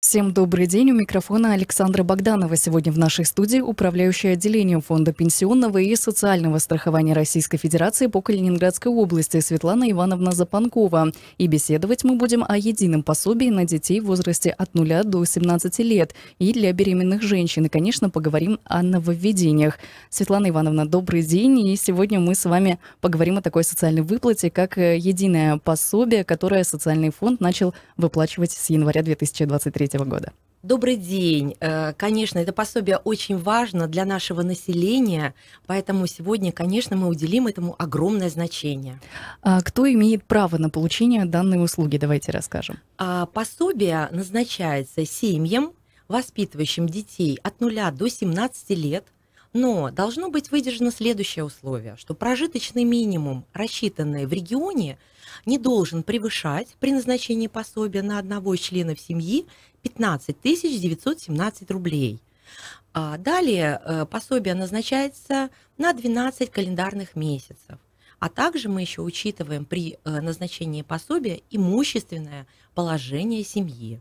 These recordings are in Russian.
Всем добрый день. У микрофона Александра Богданова. Сегодня в нашей студии управляющая отделением Фонда пенсионного и социального страхования Российской Федерации по Калининградской области Светлана Ивановна Запанкова. И беседовать мы будем о едином пособии на детей в возрасте от 0 до 17 лет и для беременных женщин. И, конечно, поговорим о нововведениях. Светлана Ивановна, добрый день. И сегодня мы с вами поговорим о такой социальной выплате, как э, единое пособие, которое социальный фонд начал выплачивать с января 2023 2023 года. Добрый день. Э, конечно, это пособие очень важно для нашего населения, поэтому сегодня, конечно, мы уделим этому огромное значение. А кто имеет право на получение данной услуги? Давайте расскажем. А, пособие назначается семьям, воспитывающим детей от 0 до 17 лет, но должно быть выдержано следующее условие, что прожиточный минимум, рассчитанный в регионе, не должен превышать при назначении пособия на одного из членов семьи 15 917 рублей. А далее э, пособие назначается на 12 календарных месяцев. А также мы еще учитываем при э, назначении пособия имущественное положение семьи.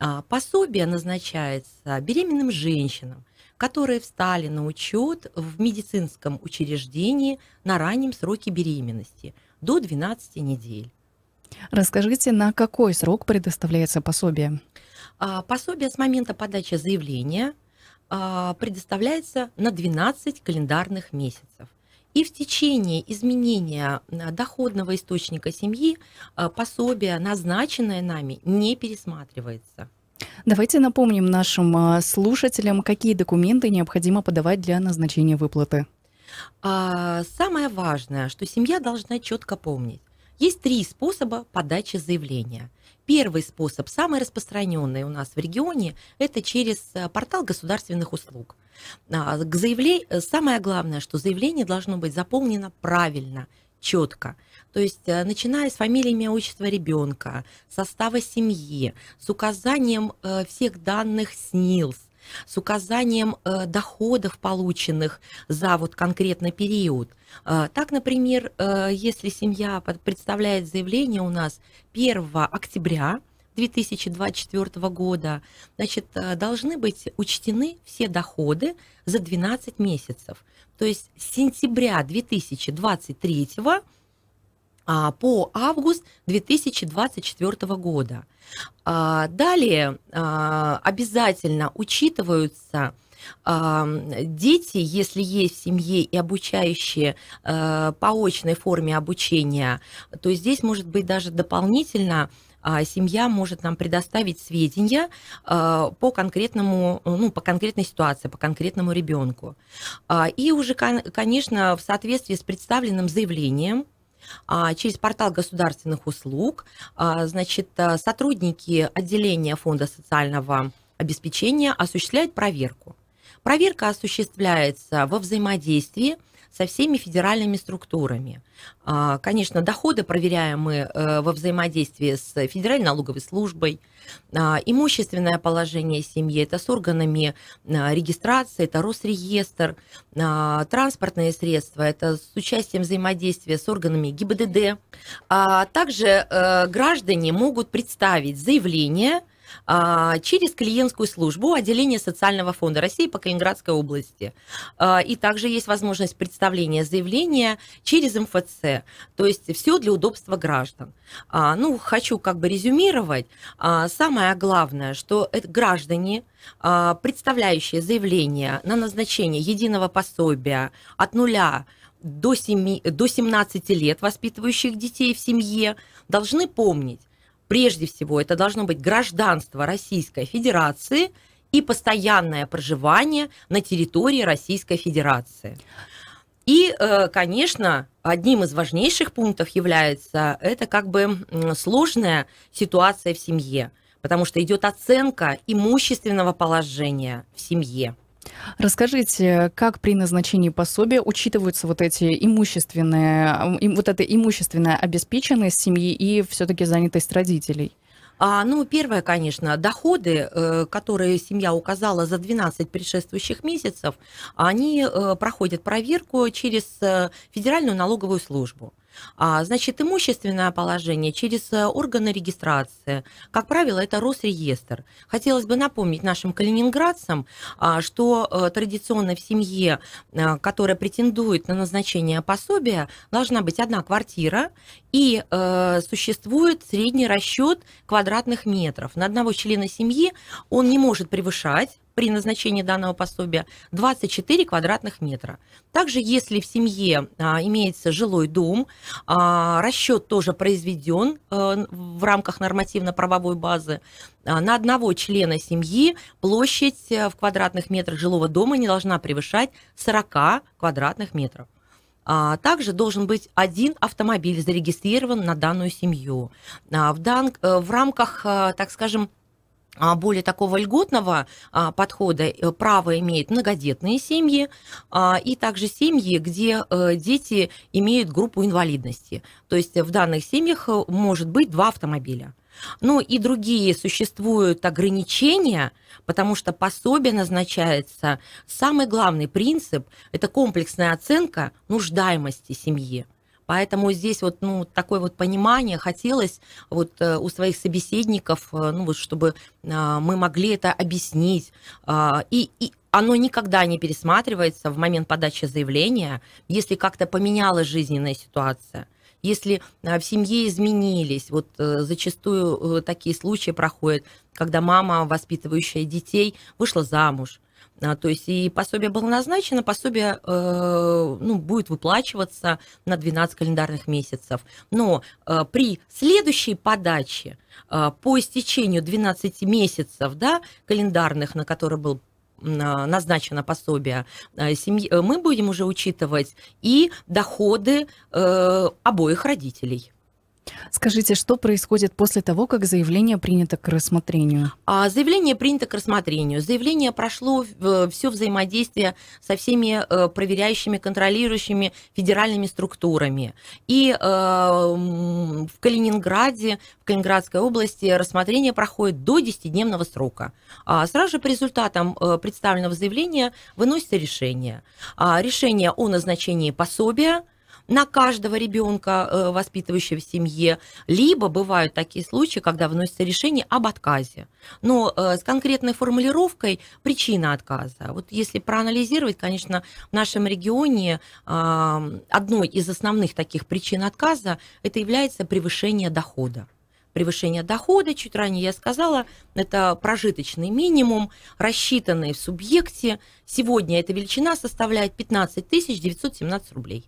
А пособие назначается беременным женщинам, которые встали на учет в медицинском учреждении на раннем сроке беременности до 12 недель. Расскажите, на какой срок предоставляется пособие? А, пособие с момента подачи заявления а, предоставляется на 12 календарных месяцев. И в течение изменения а, доходного источника семьи пособие, назначенное нами, не пересматривается. Давайте напомним нашим слушателям, какие документы необходимо подавать для назначения выплаты. Самое важное, что семья должна четко помнить, есть три способа подачи заявления. Первый способ, самый распространенный у нас в регионе, это через э, портал государственных услуг. А, к заявле... Э, самое главное, что заявление должно быть заполнено правильно, четко. То есть, э, начиная с фамилии, имя, отчества ребенка, состава семьи, с указанием всех данных СНИЛС, с указанием э, доходов, полученных за вот конкретный период. Э, так, например, э, если семья представляет заявление у нас 1 октября 2024 года, значит, э, должны быть учтены все доходы за 12 месяцев. То есть с сентября 2023 года а, по август 2024 года. А, далее а, обязательно учитываются дети, если есть в семье и обучающие э, по очной форме обучения, то здесь может быть даже дополнительно семья может нам предоставить сведения по конкретному, ну, по конкретной ситуации, по конкретному ребенку. И уже, конечно, в соответствии с представленным заявлением а, через портал государственных услуг. А, значит, э, сотрудники отделения фонда социального обеспечения осуществляют проверку. Проверка осуществляется во взаимодействии со всеми федеральными структурами. А, конечно, доходы проверяем мы э, во взаимодействии с Федеральной налоговой службой, а, имущественное положение семьи, это с органами а, регистрации, это Росреестр, транспортные средства, это с участием взаимодействия с органами ГИБДД. Также э, граждане могут представить заявление, а, через клиентскую службу отделения социального фонда России по Калининградской области. А, и также есть возможность представления заявления через МФЦ. То есть все для удобства граждан. А, ну, хочу как бы резюмировать. Самое главное, что это граждане, представляющие заявление на назначение единого пособия от нуля до, 7, до 17 лет воспитывающих детей в семье, должны помнить, Прежде всего, это должно быть гражданство Российской Федерации и постоянное проживание на территории Российской Федерации. И, э, конечно, одним из важнейших пунктов является это как бы сложная ситуация в семье, потому что идет оценка имущественного положения в семье. Расскажите, как при назначении пособия учитываются вот эти имущественные, э, вот эта имущественная обеспеченность семьи и все-таки занятость родителей? А, ну, первое, конечно, доходы, э, которые семья указала за 12 предшествующих месяцев, они э, проходят проверку через э, Федеральную налоговую службу. А, значит, имущественное положение через э, органы регистрации. Как правило, это Росреестр. Хотелось бы напомнить нашим калининградцам, а, что э, традиционно в семье, э, которая претендует на назначение пособия, должна быть одна квартира и существует средний расчет квадратных метров. На одного члена семьи он не может превышать при назначении данного пособия 24 квадратных метра. Также, если в семье а, имеется жилой дом, а, расчет тоже произведен а, э, в рамках нормативно-правовой базы, а, на одного члена семьи площадь э, в квадратных метрах жилого дома не должна превышать 40 квадратных метров. А, также должен быть один автомобиль зарегистрирован на данную семью. А, в, дан... Э, в рамках, так скажем, а, более такого льготного а, подхода э, право имеют многодетные семьи а, и также семьи, где э, дети имеют группу инвалидности. То есть в данных семьях э, может быть два автомобиля. Ну и другие существуют ограничения, потому что пособие назначается. Самый главный принцип – это комплексная оценка нуждаемости семьи. Поэтому здесь вот ну, такое вот понимание хотелось вот э, у своих собеседников, э, ну, вот, чтобы а, мы могли это объяснить. А, и, и оно никогда не пересматривается в момент подачи заявления, если как-то поменялась жизненная ситуация если а, в семье изменились, вот э, зачастую такие случаи проходят, когда мама, воспитывающая детей, вышла замуж, а, то есть и пособие было назначено, пособие э, ну, будет выплачиваться на 12 календарных месяцев. Но э, при следующей подаче э, по истечению 12 месяцев да, календарных, на которые был назначено пособие семьи, мы будем уже учитывать и доходы обоих родителей. Скажите, что происходит после того, как заявление принято к рассмотрению? А, заявление принято к рассмотрению. Заявление прошло э, все взаимодействие со всеми э, проверяющими, контролирующими федеральными структурами. И э, в Калининграде, в Калининградской области рассмотрение проходит до 10-дневного срока. А сразу же по результатам э, представленного заявления выносится решение. А, решение о назначении пособия, на каждого ребенка, э, воспитывающего в семье, либо бывают такие случаи, когда выносится решение об отказе, но э, с конкретной формулировкой причина отказа. Вот если проанализировать, конечно, в нашем регионе а, одной из основных таких причин отказа это является превышение дохода превышение дохода, чуть ранее я сказала, это прожиточный минимум, рассчитанный в субъекте, Сегодня эта величина составляет 15 917 рублей.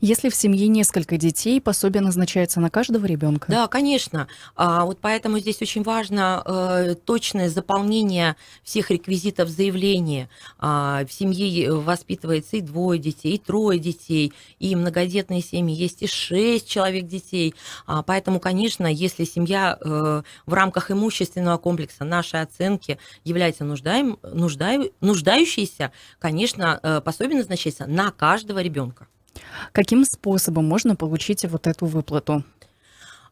Если в семье несколько детей, пособие назначается на каждого ребенка? Да, конечно. А, вот поэтому здесь очень важно э, точное заполнение всех реквизитов заявления. А, в семье э, воспитывается и двое детей, и трое детей, и многодетные семьи есть и шесть человек детей. А, поэтому, конечно, если семья э, в рамках имущественного комплекса нашей оценки является нуждаем, нужда, нуждающейся, назначается, конечно, э, пособие назначается на каждого ребенка. Каким способом можно получить вот эту выплату?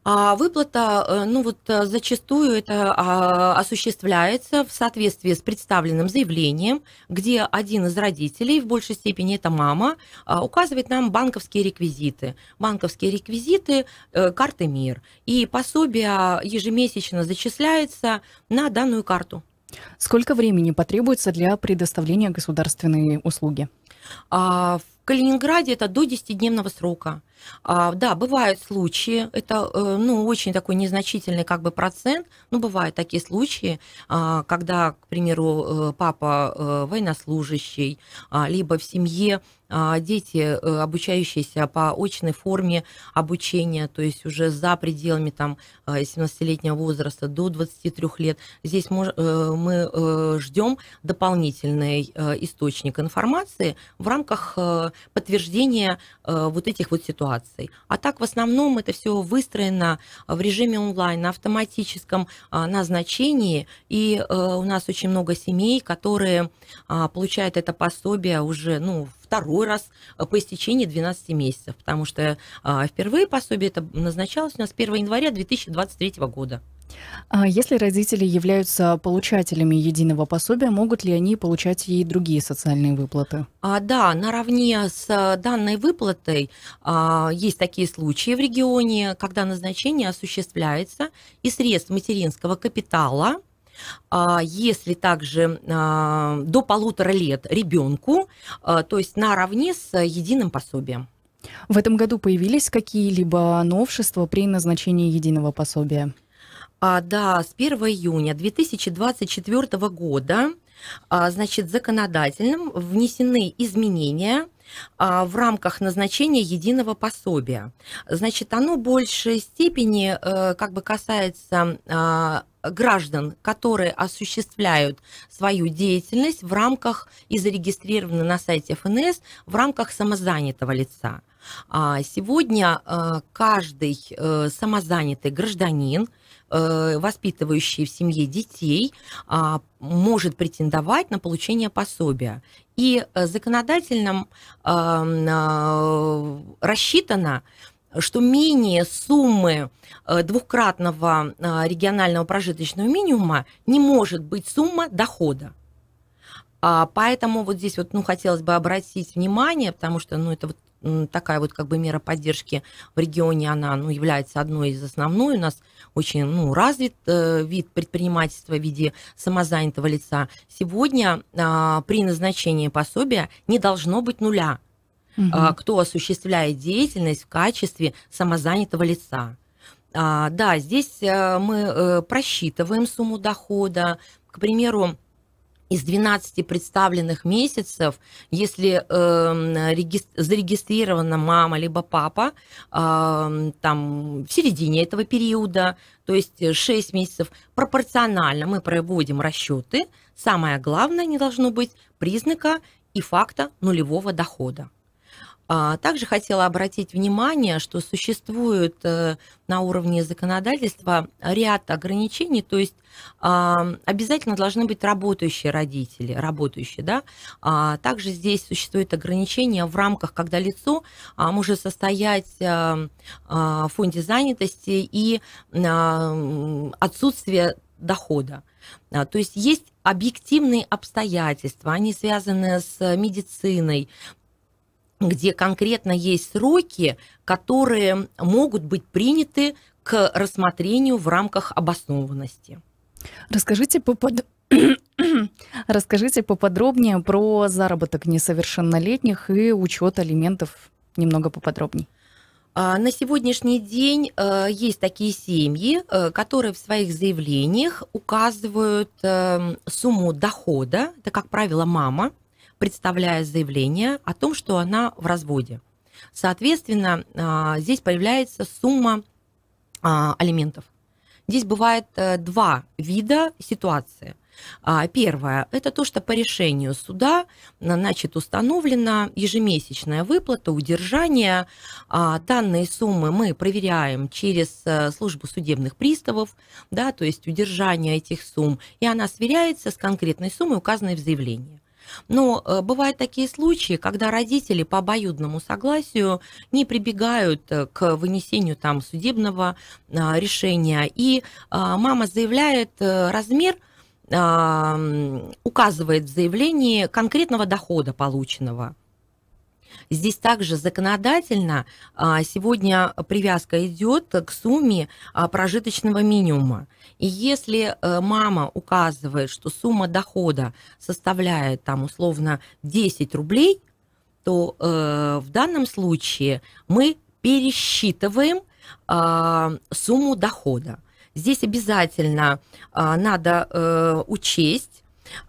А выплата, э, ну вот э, зачастую это а, осуществляется в соответствии с представленным заявлением, где один из родителей, в большей степени это мама, а, указывает нам банковские реквизиты. Банковские реквизиты карты МИР. И пособие ежемесячно зачисляется на данную карту. Сколько времени потребуется для предоставления государственной услуги? А, в Калининграде это до 10-дневного срока. А, да, бывают случаи, это э, ну, очень такой незначительный как бы процент, но ну, бывают такие случаи, а, когда, к примеру, э, папа э, военнослужащий, а, либо в семье а, дети, э, обучающиеся по очной форме обучения, то есть уже за пределами там 17-летнего э, возраста до 23 лет. Здесь э, мы, ждем дополнительный источник информации в рамках подтверждения вот этих вот ситуаций. А так в основном это все выстроено в режиме онлайн, на автоматическом назначении, и у нас очень много семей, которые а, получают это пособие уже ну, в второй раз э, по истечении 12 месяцев, потому что а, впервые пособие это назначалось у нас 1 января 2023 года. А если родители являются получателями единого пособия, могут ли они получать и другие социальные выплаты? А, да, наравне с э, данной выплатой а, есть такие случаи в регионе, когда назначение осуществляется из средств материнского капитала а, если также а, до полутора лет ребенку, а, то есть наравне с единым пособием. В этом году появились какие-либо новшества при назначении единого пособия? А, да, с 1 июня 2024 года значит, законодательным внесены изменения а, в рамках назначения единого пособия. Значит, оно в большей степени э, как бы касается а, граждан, которые осуществляют свою деятельность в рамках и зарегистрированы на сайте ФНС в рамках самозанятого лица. А, сегодня э, каждый э, самозанятый гражданин, Э, воспитывающий в семье детей а, может претендовать на получение пособия. И э, законодательно эм, э, рассчитано, что менее суммы двухкратного регионального прожиточного минимума не может быть сумма дохода. А, поэтому вот здесь вот, ну, хотелось бы обратить внимание, потому что, ну, это вот такая вот как бы мера поддержки в регионе, она ну, является одной из основной. У нас очень ну, развит э, вид предпринимательства в виде самозанятого лица. Сегодня э, при назначении пособия не должно быть нуля, э, кто осуществляет деятельность в качестве самозанятого лица. А, да, здесь э, мы э, просчитываем сумму дохода. К примеру, из 12 представленных месяцев, если э, эм, реги... зарегистрирована мама либо папа, э, там в середине этого периода, то есть 6 э, месяцев, пропорционально мы проводим расчеты. Самое главное не должно быть признака и факта нулевого дохода. А также хотела обратить внимание, что существует э, на уровне законодательства ряд ограничений, то есть обязательно должны быть работающие родители, работающие, да. А также здесь существует ограничение в рамках, когда лицо а, может состоять в фонде занятости и отсутствие дохода. То есть есть объективные обстоятельства, они связаны с медициной, где конкретно есть сроки, которые могут быть приняты к рассмотрению в рамках обоснованности. Расскажите попод... Расскажите поподробнее про заработок несовершеннолетних и учет алиментов немного поподробнее. А, на сегодняшний день э, есть такие семьи, э, которые в своих заявлениях указывают эм, сумму дохода, это, как правило, мама, представляя заявление о том, что она в разводе. Соответственно, а, здесь появляется сумма а, алиментов. Здесь бывает э, два вида ситуации. А, первое – это то, что по решению суда значит, установлена ежемесячная выплата, удержание. Данные суммы мы проверяем через э, службу судебных приставов, да, то есть удержание этих сумм, и она сверяется с конкретной суммой, указанной в заявлении. Но э, бывают такие случаи, когда родители по обоюдному согласию не прибегают э, к вынесению там судебного а, решения. И а, мама заявляет э, размер указывает в заявлении конкретного дохода полученного. Здесь также законодательно а, сегодня привязка идет к сумме а, прожиточного минимума. И если э, мама указывает, что сумма дохода составляет там условно 10 рублей, то э, в данном случае мы пересчитываем а, сумму дохода. Здесь обязательно надо э, учесть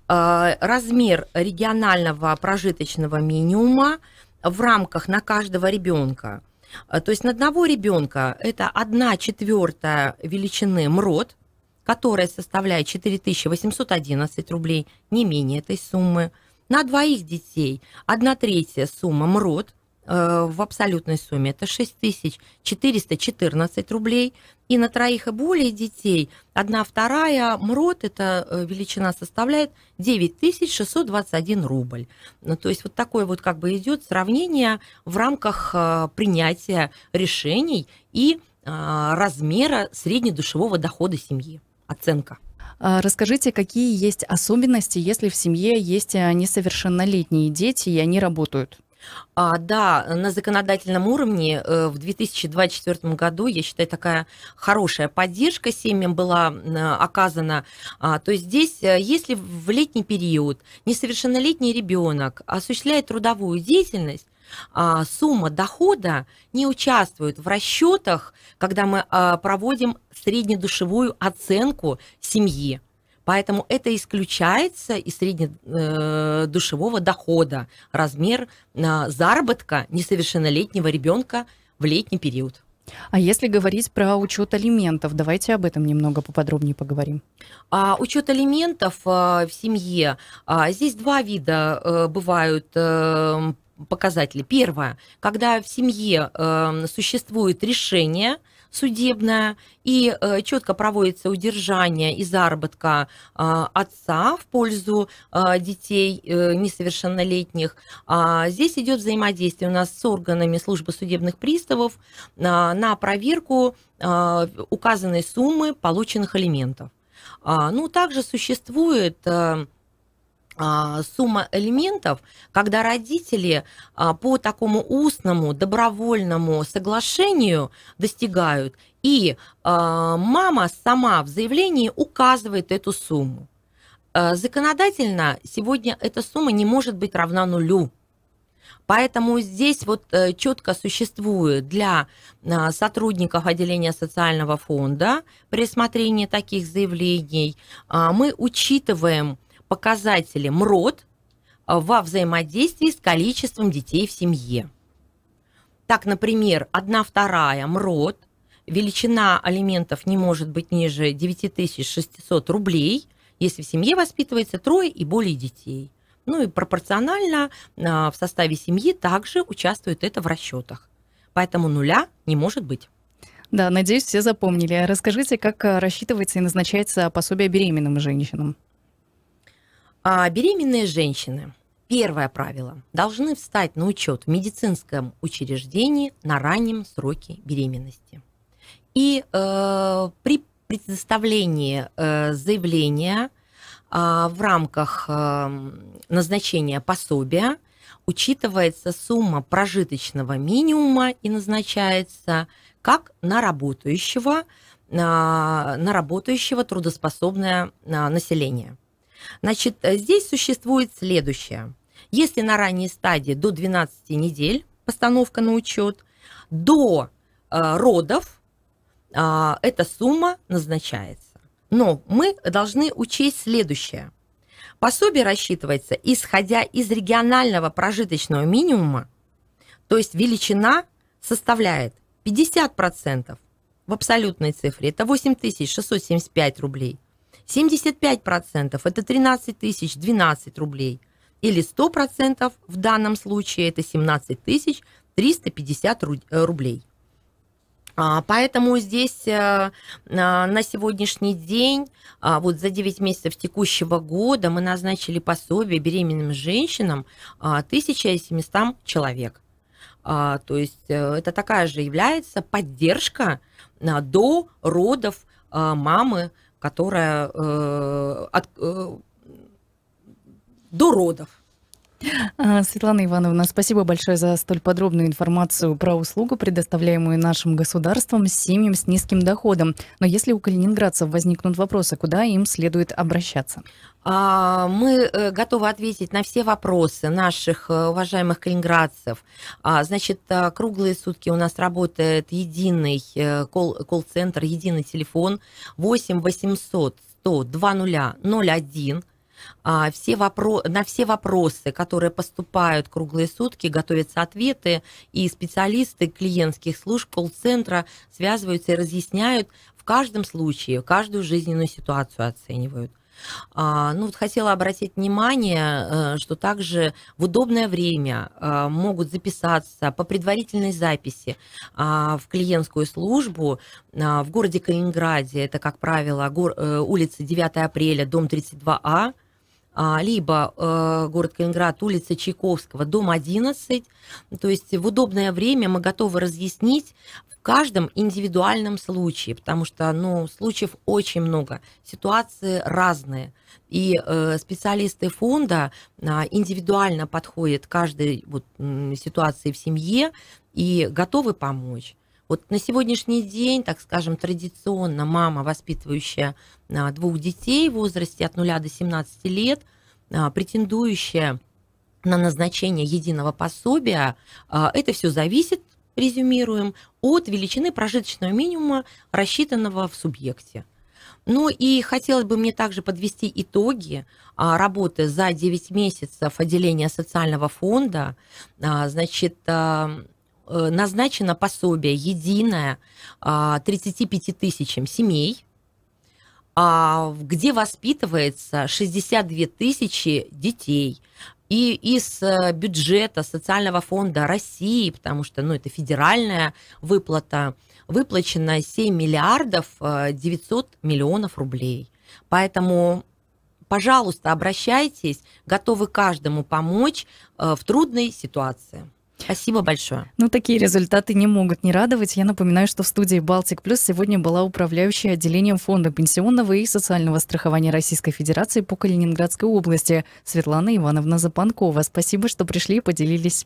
размер регионального прожиточного минимума, в рамках на каждого ребенка. Э, то есть на одного ребенка это 1 четвертая величины МРОД, которая составляет 4811 рублей, не менее этой суммы. На двоих детей 1 третья сумма МРОД, Э, в абсолютной сумме это 6414 рублей. И на троих и более детей одна вторая МРОД, это э, величина составляет 9621 рубль. Ну, то есть вот такое вот как бы идет сравнение в рамках э, принятия решений и размера среднедушевого дохода семьи. Оценка. А, расскажите, какие есть особенности, если в семье есть несовершеннолетние дети и они работают? А, да, э, на законодательном уровне э, в 2024 году, я считаю, такая хорошая поддержка семьям была э, оказана. А, то есть здесь, если в летний период несовершеннолетний ребенок осуществляет трудовую деятельность, а, сумма дохода не участвует в расчетах, когда мы а, проводим среднедушевую оценку семьи. Поэтому это исключается из среднедушевого э, дохода размер э, заработка несовершеннолетнего ребенка в летний период. А если говорить про учет алиментов, давайте об этом немного поподробнее поговорим. А, учет алиментов а, в семье. А, здесь два вида а, бывают а, показатели. Первое, когда в семье э, существует решение судебная, и э, четко проводится удержание и заработка а, отца в пользу а, детей э, несовершеннолетних. А, здесь идет взаимодействие у нас с органами службы судебных приставов на проверку указанной суммы полученных элементов Ну, также существует э, а, сумма элементов, когда родители а, по такому устному добровольному соглашению достигают, и а, мама сама в заявлении указывает эту сумму. Законодательно сегодня эта сумма не может быть равна нулю. Поэтому здесь вот э, четко существует для сотрудников отделения социального фонда при рассмотрении таких заявлений мы учитываем показатели МРОД э, во взаимодействии с количеством детей в семье. Так, например, 1 вторая МРОД, величина алиментов не может быть ниже 9600 рублей, если в семье воспитывается трое и более детей. Ну и пропорционально э, в составе семьи также участвует это в расчетах. Поэтому нуля не может быть. Да, надеюсь, все запомнили. Расскажите, как э, рассчитывается и назначается пособие беременным женщинам. А беременные женщины. Первое правило. Должны встать на учет в медицинском учреждении на раннем сроке беременности. И э, при предоставлении э, заявления э, в рамках э, назначения пособия учитывается сумма прожиточного минимума и назначается как на работающего, на, на работающего трудоспособное а, население. Значит, э, здесь существует следующее. Если на ранней стадии до 12 недель постановка на учет, до э, родов э, эта сумма назначается. Но мы должны учесть следующее. Пособие рассчитывается исходя из регионального прожиточного минимума, то есть величина составляет 50% в абсолютной цифре, это 8675 рублей – 75% это 13 тысяч 12 рублей, или 100% в данном случае это 17 тысяч 350 э, рублей. А, поэтому здесь э, на сегодняшний день, а, вот за 9 месяцев текущего года мы назначили пособие беременным женщинам 1700 а, человек. То есть э, это такая же является поддержка до родов мамы которая э, от, э, до родов. А, Светлана Ивановна, спасибо большое за столь подробную информацию про услугу, предоставляемую нашим государством семьям с низким доходом. Но если у калининградцев возникнут вопросы, куда им следует обращаться? А, мы э, готовы ответить на все вопросы наших э, уважаемых калининградцев. А, значит, э, круглые сутки у нас работает единый колл-центр, единый телефон 8 800 100 2001. Все вопро... На все вопросы, которые поступают круглые сутки, готовятся ответы, и специалисты клиентских служб колл-центра связываются и разъясняют в каждом случае, каждую жизненную ситуацию оценивают. А, ну, вот хотела обратить внимание, э, что также в удобное время э, могут записаться по предварительной записи а, в клиентскую службу а, в городе Калининграде. Это, как правило, э, улица 9 апреля, дом 32А. А, либо э, город Калининград, улица Чайковского, дом 11. То есть в удобное время мы готовы разъяснить в каждом индивидуальном случае, потому что ну, случаев очень много, ситуации разные. И э, специалисты фонда э, индивидуально подходят к каждой вот, ситуации в семье и готовы помочь. Вот на сегодняшний день, так скажем, традиционно мама, воспитывающая а, двух детей в возрасте от 0 до 17 лет, а, претендующая на назначение единого пособия, а, это все зависит, резюмируем, от величины прожиточного минимума, рассчитанного в субъекте. Ну и хотелось бы мне также подвести итоги работы за 9 месяцев отделения социального фонда. Значит, Э, назначено пособие единое 35 а, тысячам семей, а, где воспитывается 62 тысячи детей. И из э, бюджета Социального фонда России, потому что ну, это федеральная выплата, выплачено 7 миллиардов 900 э, миллионов рублей. Поэтому, пожалуйста, обращайтесь, готовы каждому помочь в трудной ситуации. Спасибо большое. Ну, такие результаты не могут не радовать. Я напоминаю, что в студии «Балтик Плюс» сегодня была управляющая отделением Фонда пенсионного и социального страхования Российской Федерации по Калининградской области Светлана Ивановна Запанкова. Спасибо, что пришли и поделились.